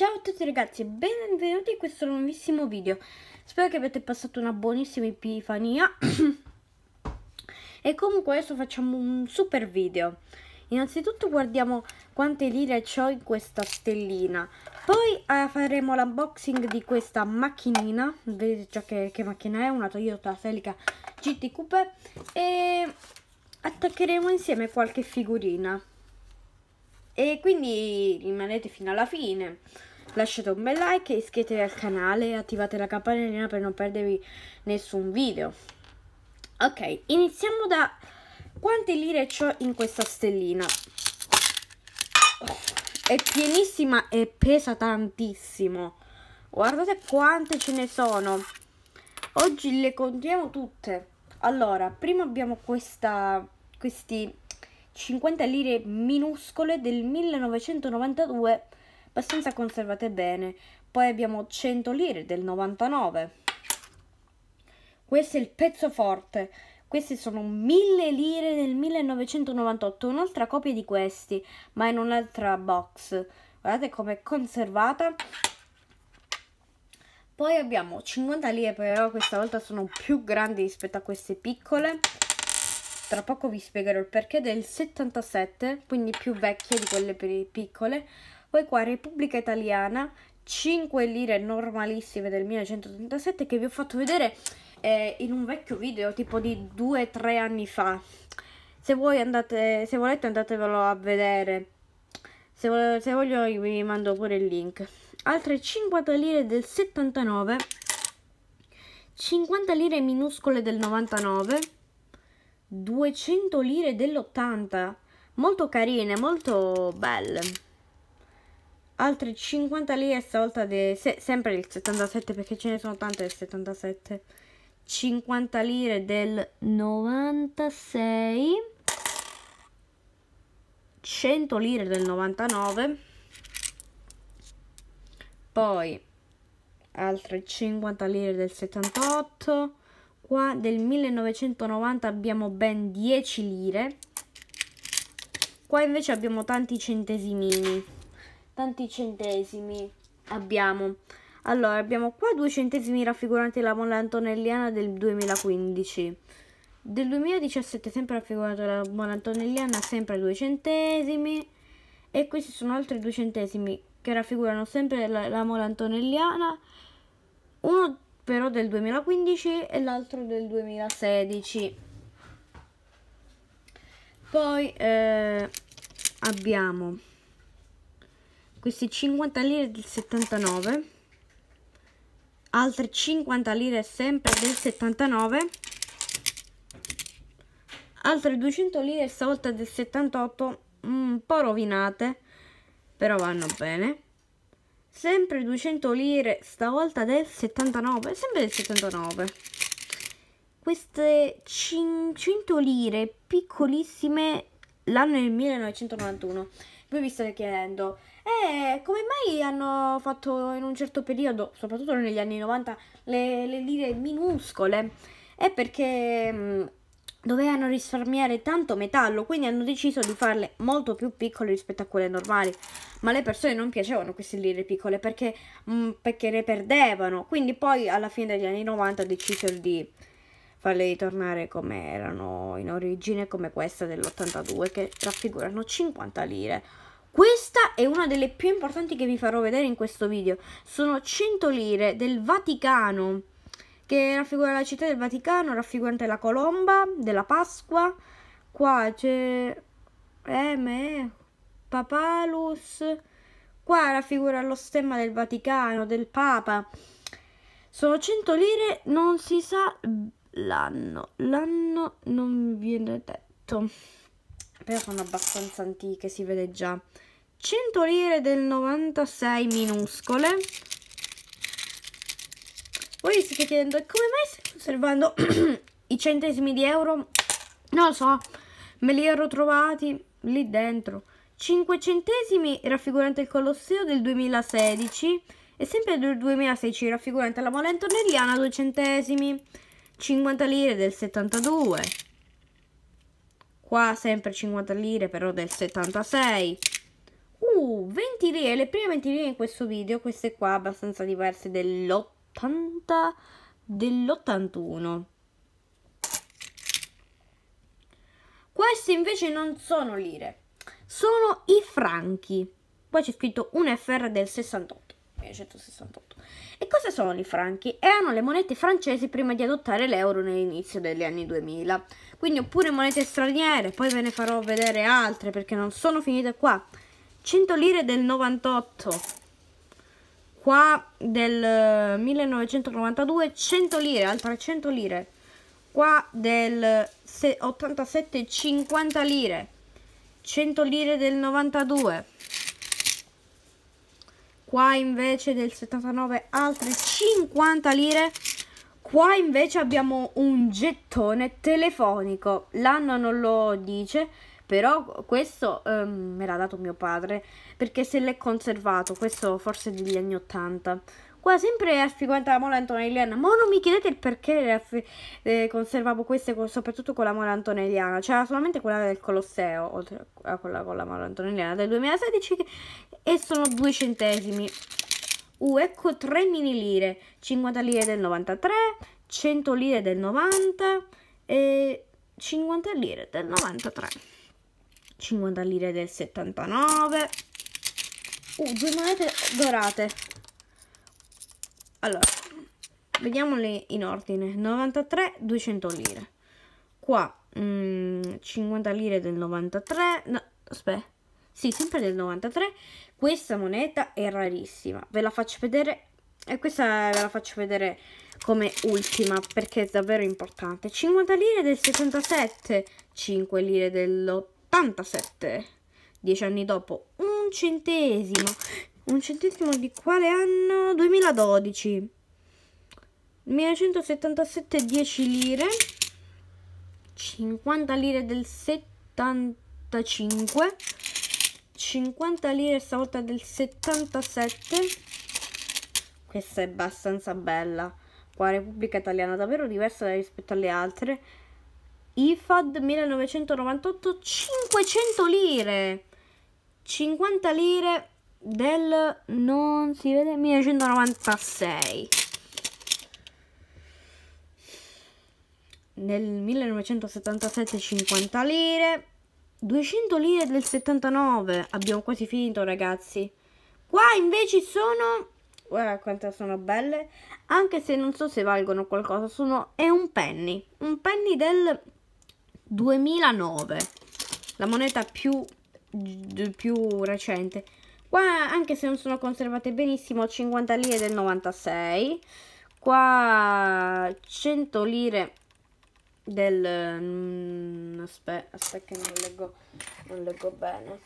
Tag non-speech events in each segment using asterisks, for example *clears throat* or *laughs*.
Ciao a tutti ragazzi e benvenuti in questo nuovissimo video Spero che abbiate passato una buonissima epifania *coughs* E comunque adesso facciamo un super video Innanzitutto guardiamo quante lire ho in questa stellina Poi eh, faremo l'unboxing di questa macchinina Vedete già che, che macchina è, una Toyota Celica GT Coupe E attaccheremo insieme qualche figurina e quindi rimanete fino alla fine lasciate un bel like e iscrivetevi al canale e attivate la campanellina per non perdervi nessun video. Ok, iniziamo da quante lire ho in questa stellina. È pienissima e pesa tantissimo. Guardate quante ce ne sono. Oggi le contiamo tutte. Allora, prima abbiamo questa, questi 50 lire minuscole del 1992 abbastanza conservate bene. Poi abbiamo 100 lire del 99. Questo è il pezzo forte. Queste sono 1000 lire del 1998, un'altra copia di questi, ma in un'altra box. Guardate com'è conservata. Poi abbiamo 50 lire, però questa volta sono più grandi rispetto a queste piccole. Tra poco vi spiegherò il perché del 77, quindi più vecchie di quelle piccole poi qua Repubblica Italiana 5 lire normalissime del 1937 che vi ho fatto vedere eh, in un vecchio video tipo di 2-3 anni fa se, voi andate, se volete andatevelo a vedere se, se voglio vi mando pure il link altre 50 lire del 79 50 lire minuscole del 99 200 lire dell'80 molto carine molto belle altre 50 lire stavolta de, se, sempre il 77 perché ce ne sono tante del 77 50 lire del 96 100 lire del 99 poi altre 50 lire del 78 qua del 1990 abbiamo ben 10 lire qua invece abbiamo tanti centesimini tanti centesimi abbiamo. Allora, abbiamo qua due centesimi raffiguranti la molla antonelliana del 2015. Del 2017 sempre raffigurato la molla antonelliana, sempre due centesimi. E questi sono altri due centesimi che raffigurano sempre la, la molla antonelliana. Uno però del 2015 e l'altro del 2016. Poi eh, abbiamo queste 50 lire del 79 altre 50 lire sempre del 79 altre 200 lire stavolta del 78 mm, un po' rovinate però vanno bene sempre 200 lire stavolta del 79 sempre del 79 queste 500 lire piccolissime l'anno del 1991 voi vi state chiedendo, eh, come mai hanno fatto in un certo periodo, soprattutto negli anni 90, le, le lire minuscole? È perché mh, mm, dovevano risparmiare tanto metallo, quindi hanno deciso di farle molto più piccole rispetto a quelle normali. Ma le persone non piacevano queste lire piccole perché, mh, mm, perché ne perdevano. Quindi poi alla fine degli anni 90 deciso di farle tornare come erano in origine, come questa dell'82 che raffigurano 50 lire. Questa è una delle più importanti che vi farò vedere in questo video. Sono 100 lire del Vaticano, che raffigura la città del Vaticano, raffigurante la colomba della Pasqua. Qua c'è M, Papalus. Qua raffigura lo stemma del Vaticano, del Papa. Sono 100 lire, non si sa l'anno. L'anno non viene detto, però sono abbastanza antiche, si vede già. 100 lire del 96 minuscole. Voi vi state chiedendo come mai stai conservando *clears throat* i centesimi di euro? Non lo so, me li ero trovati lì dentro. 5 centesimi raffigurante il Colosseo del 2016 e sempre del 2016 raffigurante la Mola Antonelliana 2 centesimi. 50 lire del 72 qua sempre 50 lire però del 76 uh 20 lire le prime 20 lire in questo video queste qua abbastanza diverse dell'80 dell'81 queste invece non sono lire sono i franchi poi c'è scritto un FR del 68 1968. E cosa sono i franchi? Erano le monete francesi prima di adottare l'euro nell'inizio degli anni 2000. Quindi oppure monete straniere, poi ve ne farò vedere altre perché non sono finite qua. 100 lire del 98. Qua del 1992 eh, 100 lire, altre 100 lire. Qua del 87 50 lire. 100 lire del 92 qua invece del 79 altre 50 lire. Qua invece abbiamo un gettone telefonico, l'anno non lo dice, però questo ehm, me l'ha dato mio padre, perché se l'è conservato, questo forse degli anni 80. Qua sempre raffigurante la mola antonelliana, ma non mi chiedete il perché eh, eh conservavo queste, con, soprattutto con la mola antonelliana, c'era solamente quella del Colosseo, oltre a quella con la mola antonelliana, del 2016 e sono due centesimi. Uh, ecco 3 mini lire, 50 lire del 93, 100 lire del 90 e 50 lire del 93, 50 lire del 79, uh, due monete dorate allora, vediamole in ordine. 93, 200 lire. Qua, mh, mm, 50 lire del 93. No, aspetta. Sì, sempre del 93. Questa moneta è rarissima. Ve la faccio vedere. E questa ve la faccio vedere come ultima perché è davvero importante. 50 lire del 67, 5 lire dell'87. 10 anni dopo, un centesimo, un centesimo di quale anno? 2012. 1977 10 lire. 50 lire del 75. 50 lire stavolta del 77. Questa è abbastanza bella. Qua Repubblica Italiana, davvero diversa rispetto alle altre. IFAD 1998, 500 lire. 50 lire del non si vede 1996 nel 1977 50 lire 200 lire del 79 abbiamo quasi finito ragazzi qua invece sono guarda quante sono belle anche se non so se valgono qualcosa sono è un penny un penny del 2009 la moneta più più recente Qua, anche se non sono conservate benissimo, 50 lire del 96. Qua 100 lire del... Mm, aspetta, aspetta che non leggo, non leggo bene.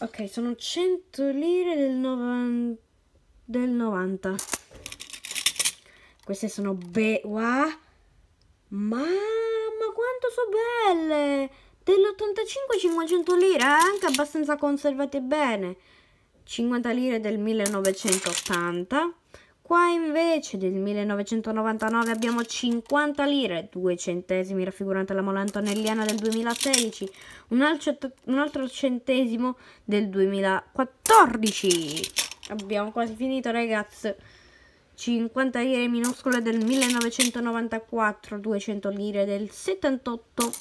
Ok, sono 100 lire del 90. Del 90. Queste sono be... Wow. Ma quanto sono belle! Dell'85 500 lire, eh? anche abbastanza conservate bene. 50 lire del 1980. Qua invece del 1999 abbiamo 50 lire, 2 centesimi raffigurante la mola antonelliana del 2016, un altro, un altro centesimo del 2014. Abbiamo quasi finito ragazzi. 50 lire minuscole del 1994, 200 lire del 78,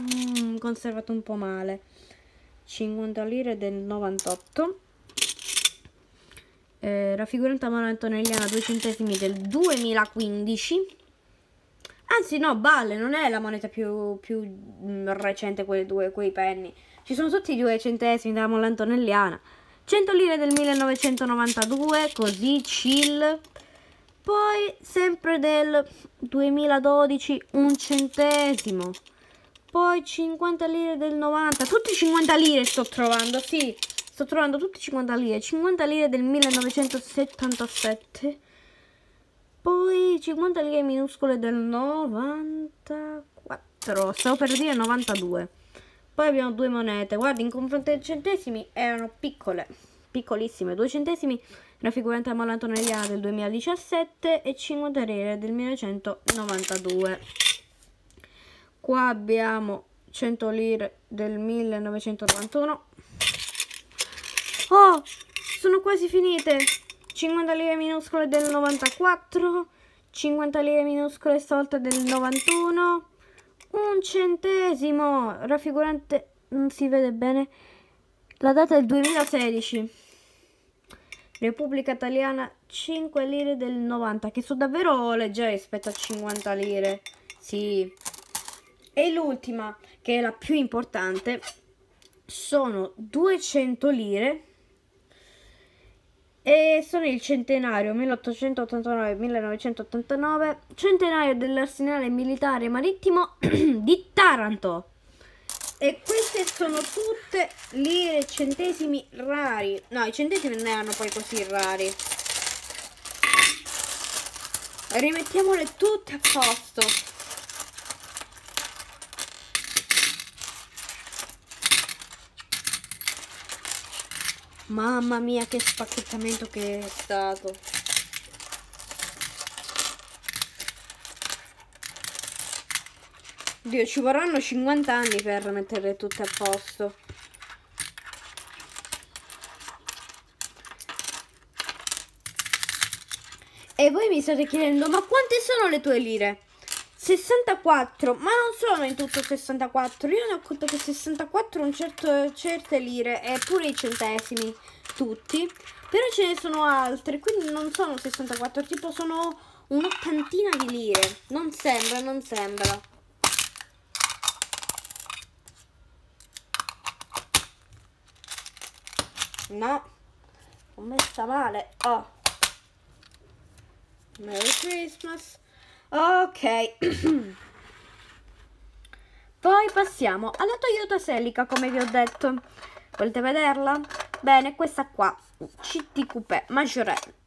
mm, mm, conservato un po' male, 50 lire del 98, eh, raffigurante a mano antonelliana 2 centesimi del 2015, anzi no, Balle non è la moneta più, più mm, recente quei, due, quei penny, ci sono tutti i 2 centesimi della moneta antonelliana, 100 lire del 1992, così chill poi sempre del 2012 un centesimo poi 50 lire del 90 tutti 50 lire sto trovando sì sto trovando tutti 50 lire 50 lire del 1977 poi 50 lire minuscole del 94 stavo per dire 92 poi abbiamo due monete guarda in confronto ai centesimi erano piccole piccolissime due centesimi raffigurante la malantoneria del 2017 e 50 lire del 1992 qua abbiamo 100 lire del 1991 oh sono quasi finite 50 lire minuscole del 94 50 lire minuscole stolte del 91 un centesimo raffigurante non si vede bene la data è del 2016 Repubblica Italiana 5 lire del 90 che sono davvero leggere rispetto a 50 lire sì e l'ultima che è la più importante sono 200 lire e sono il centenario 1889-1989 centenario dell'arsenale militare marittimo *clears throat* di Taranto e queste sono tutte lire centesimi rari no i centesimi non erano poi così rari rimettiamole tutte a posto mamma mia che spacchettamento che è stato Dio, ci vorranno 50 anni per mettere tutto a posto. E voi mi state chiedendo, ma quante sono le tue lire? 64, ma non sono in tutto 64, io ne ho conto che 64 sono certo, certe lire e pure i centesimi tutti, però ce ne sono altre, quindi non sono 64, tipo sono un'ottantina di lire, non sembra, non sembra. No, ho messa male. Oh. Merry Christmas. Ok. *clears throat* Poi passiamo alla Toyota Celica, come vi ho detto. Volete vederla? Bene, questa qua, CT Coupé Majorette.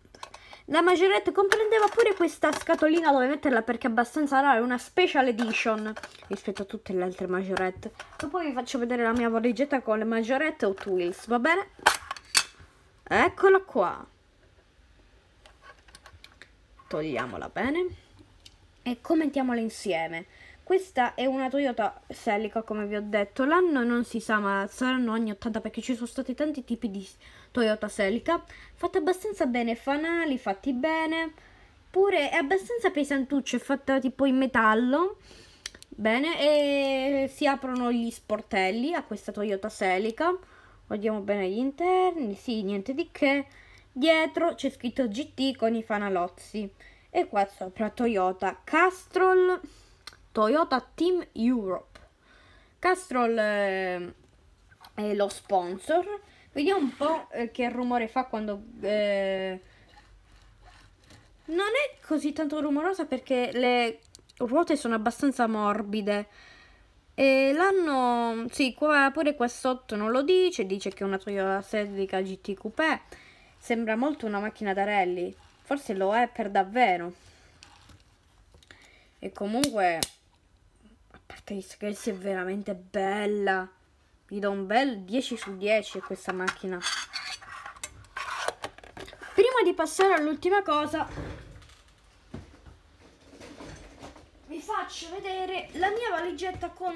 La Majorette comprendeva pure questa scatolina dove metterla perché è abbastanza rara, è una special edition rispetto a tutte le altre Majorette. Dopo vi faccio vedere la mia valigetta con le Majorette o Twills, va bene? eccola qua togliamola bene e commentiamola insieme questa è una Toyota Celica come vi ho detto l'anno non si sa ma saranno anni 80 perché ci sono stati tanti tipi di Toyota Celica fatta abbastanza bene fanali fatti bene pure è abbastanza pesantuccia è fatta tipo in metallo bene e si aprono gli sportelli a questa Toyota Celica Guardiamo bene gli interni, sì, niente di che. Dietro c'è scritto GT con i fanalozzi. E qua sopra Toyota Castrol Toyota Team Europe. Castrol eh, è lo sponsor. Vediamo un po' eh, che rumore fa quando... Eh, non è così tanto rumorosa perché le ruote sono abbastanza morbide. E l'anno, sì, qua pure qua sotto non lo dice, dice che è una Toyota Celica GT Coupé. Sembra molto una macchina da rally, forse lo è per davvero. E comunque, a parte gli scherzi, è veramente bella. Gli do un bel 10 su 10 questa macchina. Prima di passare all'ultima cosa, faccio vedere la mia valigetta con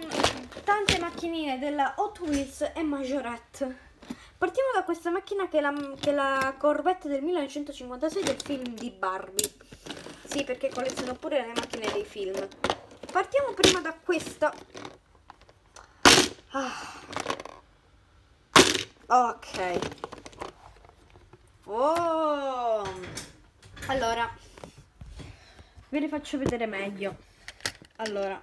tante macchinine della Hot Wheels e Majorette. Partiamo da questa macchina che è la, che è la Corvette del 1956 del film di Barbie. Sì, perché colleziono pure le macchine dei film. Partiamo prima da questa. Ah. Ok. Oh. Allora, ve le faccio vedere meglio allora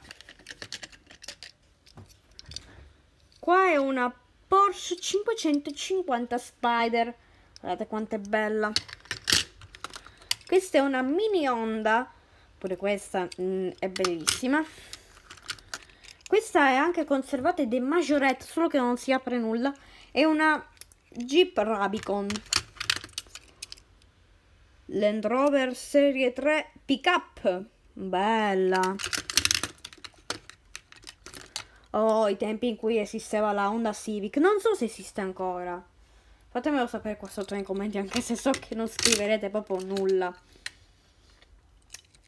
qua è una Porsche 550 Spider guardate quanto è bella questa è una mini Honda pure questa mh, mm, è bellissima questa è anche conservata ed è majorette solo che non si apre nulla è una Jeep Rabicon Land Rover Serie 3 Pickup bella o oh, i tempi in cui esisteva la Honda Civic. Non so se esiste ancora. Fatemelo sapere qua sotto nei commenti, anche se so che non scriverete proprio nulla.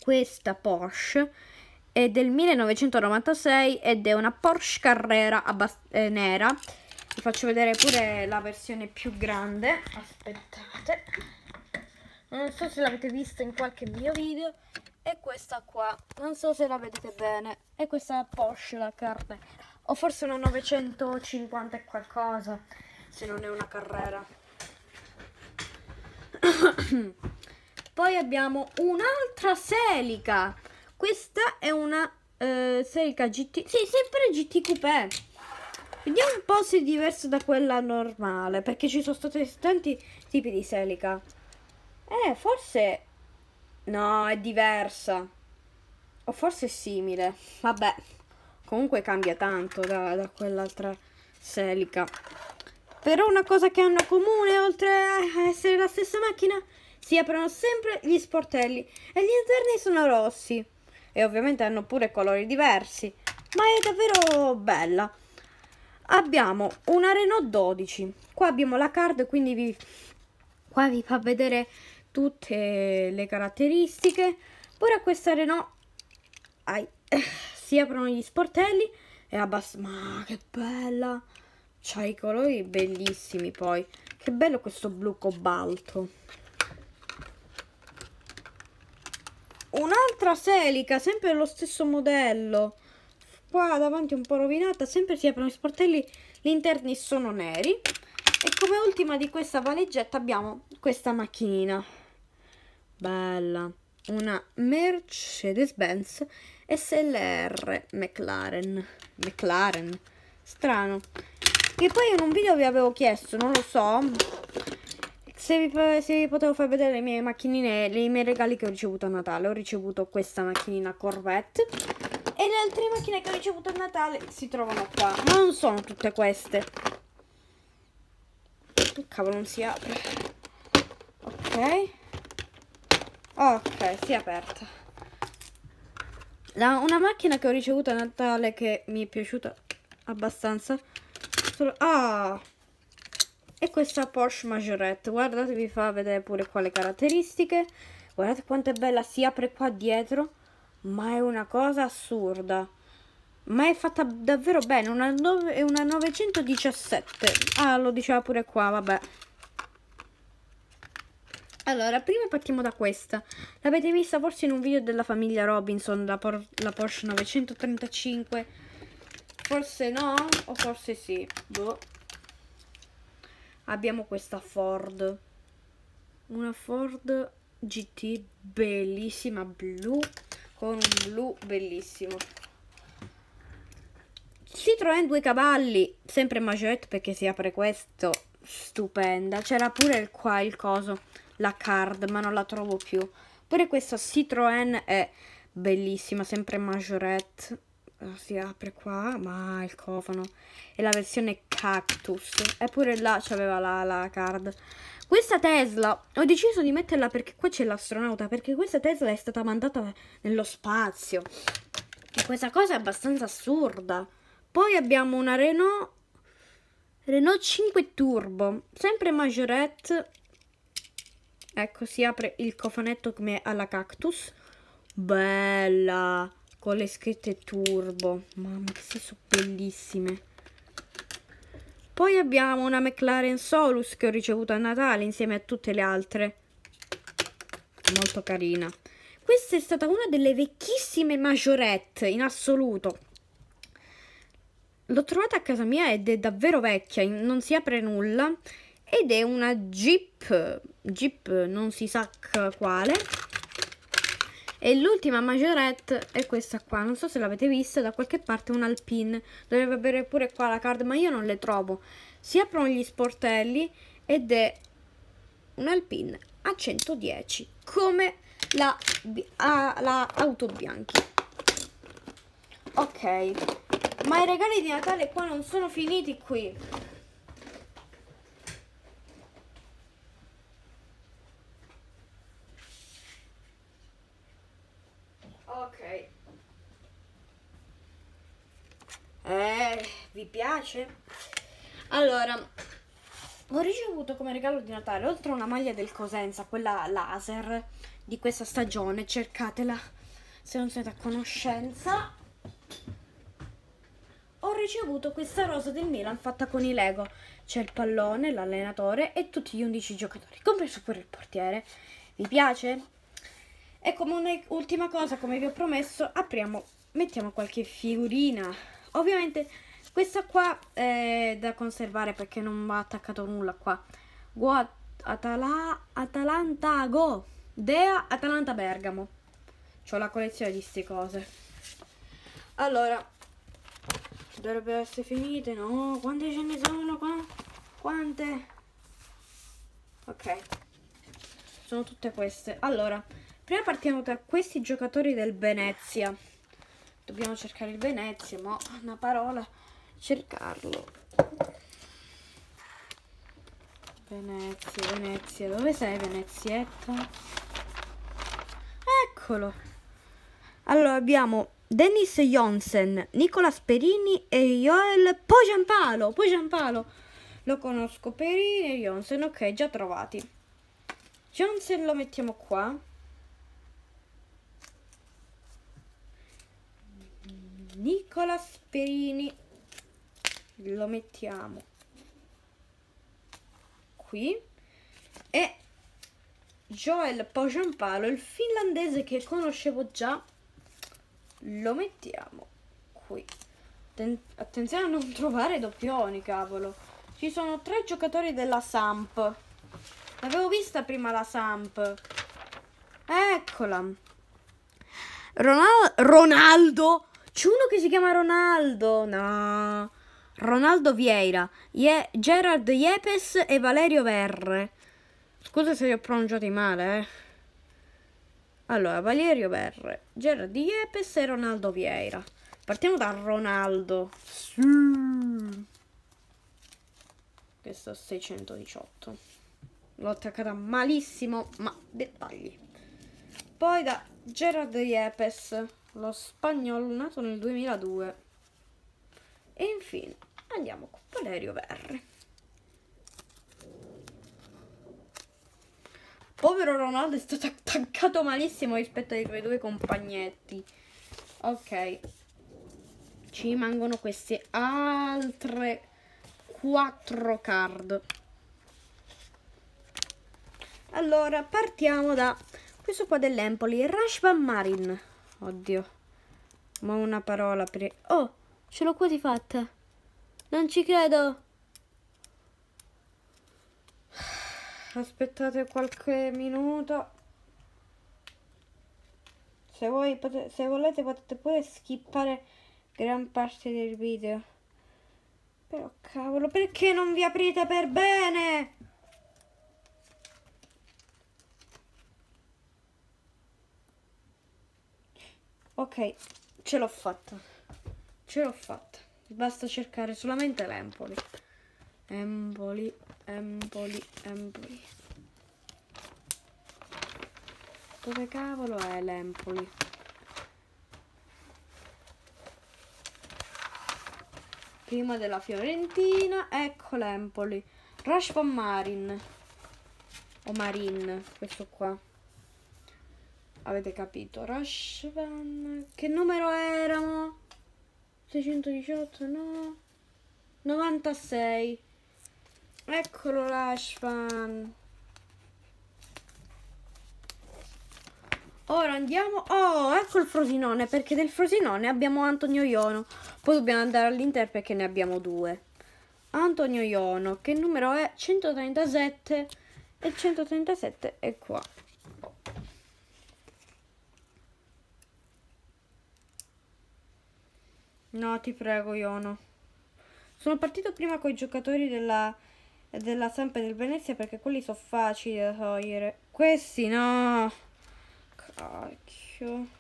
Questa Porsche è del 1996 ed è una Porsche Carrera eh, nera. Vi faccio vedere pure la versione più grande. Aspettate. Non so se l'avete vista in qualche mio video è questa qua. Non so se la vedete bene. È questa Porsche, la carne. O forse una 950 e qualcosa, se non è una carrera. *coughs* Poi abbiamo un'altra Selica. Questa è una eh, Selica GT. Sì, sempre GT Coupé. Vediamo un po' se è diversa da quella normale, perché ci sono stati tanti tipi di Selica. Eh, forse No, è diversa. O forse è simile. Vabbè. Comunque cambia tanto da, da quell'altra Selica. Però una cosa che hanno comune, oltre a essere la stessa macchina, si aprono sempre gli sportelli e gli interni sono rossi. E ovviamente hanno pure colori diversi. Ma è davvero bella. Abbiamo una Renault 12. Qua abbiamo la card, quindi vi, qua vi fa vedere tutte le caratteristiche. Ora questa Renault ai, *laughs* si aprono gli sportelli e abbassano. Ma che bella! C'ha i colori bellissimi poi. Che bello questo blu cobalto. Un'altra selica, sempre lo stesso modello. Qua davanti un po' rovinata, sempre si aprono gli sportelli, gli interni sono neri. E come ultima di questa valigetta abbiamo questa macchinina bella, una Mercedes-Benz SLR McLaren, McLaren, strano, che poi in un video vi avevo chiesto, non lo so, se vi, se vi, potevo far vedere le mie macchinine, le, i miei regali che ho ricevuto a Natale, ho ricevuto questa macchinina Corvette e le altre macchine che ho ricevuto a Natale si trovano qua, ma non sono tutte queste. Che cavolo non si apre. Ok. Ok, si è aperta. La, una macchina che ho ricevuto a Natale che mi è piaciuta abbastanza. Solo, ah! E questa Porsche Majorette. Guardate, vi fa vedere pure qua le caratteristiche. Guardate quanto è bella, si apre qua dietro. Ma è una cosa assurda. Ma è fatta davvero bene, una, è una 917. Ah, lo diceva pure qua, vabbè. Allora, prima partiamo da questa. L'avete vista forse in un video della famiglia Robinson, la, por la Porsche 935. Forse no, o forse sì. Boh. Abbiamo questa Ford. Una Ford GT bellissima, blu, con un blu bellissimo. Si trova in due cavalli, sempre Majette perché si apre questo, stupenda. C'era pure qua il coso la card, ma non la trovo più. Pure questa Citroën è bellissima, sempre majorette. Oh, si apre qua, ma il cofano. E la versione cactus. Eppure là c'aveva la, la card. Questa Tesla, ho deciso di metterla perché qua c'è l'astronauta, perché questa Tesla è stata mandata nello spazio. E questa cosa è abbastanza assurda. Poi abbiamo una Renault, Renault 5 Turbo, sempre majorette Ecco, si apre il cofanetto come alla cactus. Bella! Con le scritte turbo. Mamma, che sono bellissime. Poi abbiamo una McLaren Solus che ho ricevuto a Natale insieme a tutte le altre. Molto carina. Questa è stata una delle vecchissime majorette in assoluto. L'ho trovata a casa mia ed è davvero vecchia, non si apre nulla ed è una Jeep, Jeep non si sa quale. E l'ultima majorette è questa qua, non so se l'avete vista, da qualche parte un Alpine, dovrebbe avere pure qua la card, ma io non le trovo. Si aprono gli sportelli ed è un Alpine a 110, come la, a, la auto bianchi. Ok, ma i regali di Natale qua non sono finiti qui. vi piace. Allora, ho ricevuto come regalo di Natale, oltre a una maglia del Cosenza, quella laser di questa stagione, cercatela se non siete a conoscenza. Ho ricevuto questa rosa del Milan fatta con i Lego. C'è il pallone, l'allenatore e tutti gli 11 giocatori, compreso pure il portiere. Vi piace? E come un'ultima cosa, come vi ho promesso, apriamo, mettiamo qualche figurina Ovviamente questa qua è da conservare perché non va attaccato nulla qua. Guat Atala Atalanta Go Dea Atalanta Bergamo. C'ho la collezione di ste cose. Allora, dovrebbero essere finite, no? Quante ce ne sono qua? Quante? Ok. Sono tutte queste. Allora, prima partiamo da questi giocatori del Venezia. Dobbiamo cercare il Venezia, ma una parola, cercarlo. Venezia, Venezia, dove sei Venezietta? Eccolo! Allora abbiamo Dennis Jonsen, Nicola Sperini e Joel Poggiampalo, Poggiampalo. Lo conosco Perini e Jonsen, ok, già trovati. Johnson lo mettiamo qua. Nicola Sperini lo mettiamo qui e Joel Pojanpalo, il finlandese che conoscevo già, lo mettiamo qui. Attenzione a non *laughs* trovare doppioni, cavolo. Ci sono tre giocatori della Samp. L'avevo vista prima la Samp. Eccola. Ronal Ronaldo c'è uno che si chiama Ronaldo. No. Ronaldo Vieira, Ye- Gerard Yepes e Valerio Verre. Scusa se li ho pronunciati male, eh. Allora, Valerio Verre, Gerard Yepes e Ronaldo Vieira. Partiamo da Ronaldo. Sì. Questo 618. L'ho attaccata malissimo, ma dettagli. Poi da Gerard Yepes lo spagnolo nato nel 2002. E infine andiamo con Valerio Verri. Povero Ronaldo è stato attaccato malissimo rispetto ai suoi due compagnetti. Ok. Ci rimangono queste altre 4 card. Allora, partiamo da questo qua dell'Empoli, Rashban Marin. Oddio. Ma una parola per... Oh, ce l'ho quasi fatta. Non ci credo. Aspettate qualche minuto. Se, voi potete, se volete potete pure skippare gran parte del video. Però cavolo, perché non vi aprite per bene? Ok, ce l'ho fatta. Ce l'ho fatta. Basta cercare solamente l'Empoli. Empoli, Empoli, Empoli. Dove cavolo è l'Empoli? Prima della Fiorentina, ecco l'Empoli. rush Rashford Marin. O Marin, questo qua. Avete capito? Rushvan. Che numero erano? 618, no. 96. Eccolo Rushvan. Ora andiamo... Oh, ecco il Frosinone, perché del Frosinone abbiamo Antonio Iono. Poi dobbiamo andare all'Inter perché ne abbiamo due. Antonio Iono, che numero è? 137 e 137 è qua. No, ti prego, Iono. Sono partito prima con i giocatori della, della Sampa e del Venezia perché quelli sono facili da togliere. Questi no! Cacchio.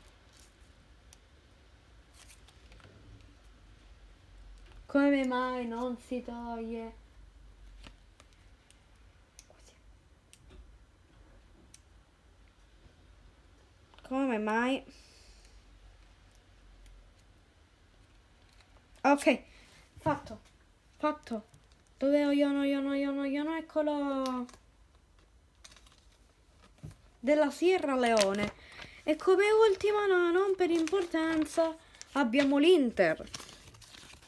Come mai non si toglie? Così. Come mai? Ah, ok, fatto. Fatto. Dove ho Iono, no, Iono, no, Eccolo. Della Sierra Leone. E come ultima, no, non per importanza, abbiamo l'Inter.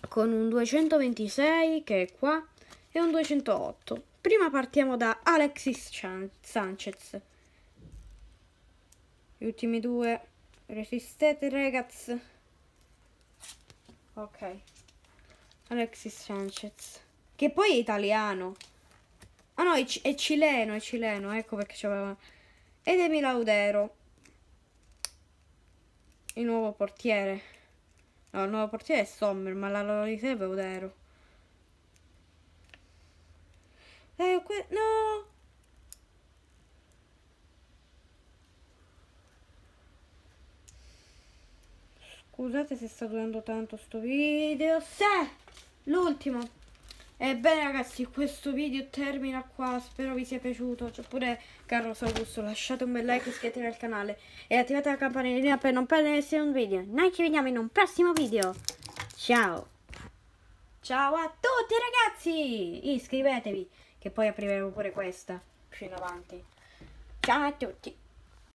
Con un 226 che è qua e un 208. Prima partiamo da Alexis Sanchez. Gli ultimi due. Resistete, ragazzi. Ok. Alexis Sanchez. Che poi è italiano. Ah no, è, è cileno, è cileno. Ecco perché c'aveva... Ed Emi Laudero. Il nuovo portiere. No, il nuovo portiere è Sommer, ma la loro riserva è Laudero. Eh, no! Scusate se sta durando tanto sto video. Se! L'ultimo! Ebbene ragazzi, questo video termina qua, spero vi sia piaciuto. C'è pure Carlos Augusto, lasciate un bel like, iscrivetevi al canale e attivate la campanellina per non perdere nessun video. Noi ci vediamo in un prossimo video. Ciao! Ciao a tutti ragazzi! Iscrivetevi, che poi apriremo pure questa più in avanti. Ciao a tutti!